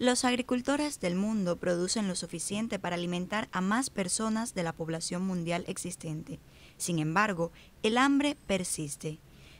Los agricultores del mundo producen lo suficiente para alimentar a más personas de la población mundial existente. Sin embargo, el hambre persiste.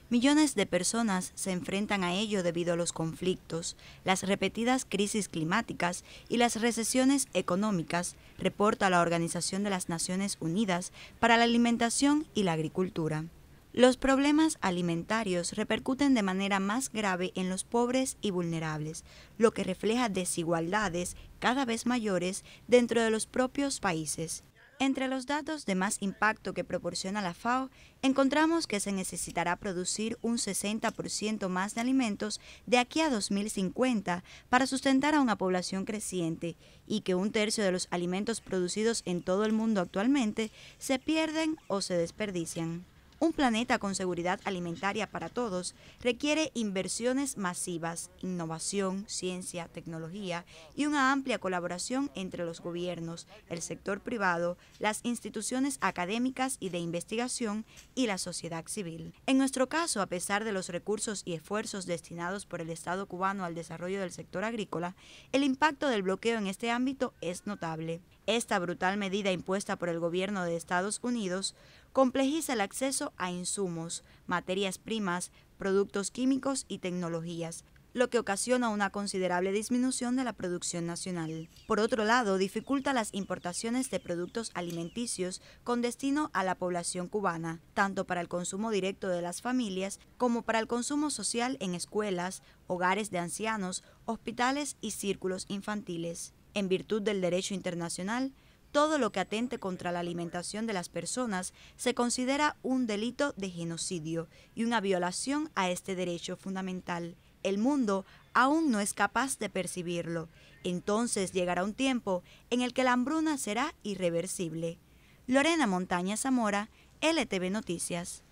Millones de personas se enfrentan a ello debido a los conflictos, las repetidas crisis climáticas y las recesiones económicas, reporta la Organización de las Naciones Unidas para la Alimentación y la Agricultura. Los problemas alimentarios repercuten de manera más grave en los pobres y vulnerables, lo que refleja desigualdades cada vez mayores dentro de los propios países. Entre los datos de más impacto que proporciona la FAO, encontramos que se necesitará producir un 60% más de alimentos de aquí a 2050 para sustentar a una población creciente y que un tercio de los alimentos producidos en todo el mundo actualmente se pierden o se desperdician. Un planeta con seguridad alimentaria para todos requiere inversiones masivas, innovación, ciencia, tecnología y una amplia colaboración entre los gobiernos, el sector privado, las instituciones académicas y de investigación y la sociedad civil. En nuestro caso, a pesar de los recursos y esfuerzos destinados por el Estado cubano al desarrollo del sector agrícola, el impacto del bloqueo en este ámbito es notable. Esta brutal medida impuesta por el gobierno de Estados Unidos complejiza el acceso a insumos, materias primas, productos químicos y tecnologías, lo que ocasiona una considerable disminución de la producción nacional. Por otro lado, dificulta las importaciones de productos alimenticios con destino a la población cubana, tanto para el consumo directo de las familias como para el consumo social en escuelas, hogares de ancianos, hospitales y círculos infantiles. En virtud del derecho internacional, todo lo que atente contra la alimentación de las personas se considera un delito de genocidio y una violación a este derecho fundamental. El mundo aún no es capaz de percibirlo. Entonces llegará un tiempo en el que la hambruna será irreversible. Lorena Montaña Zamora, LTV Noticias.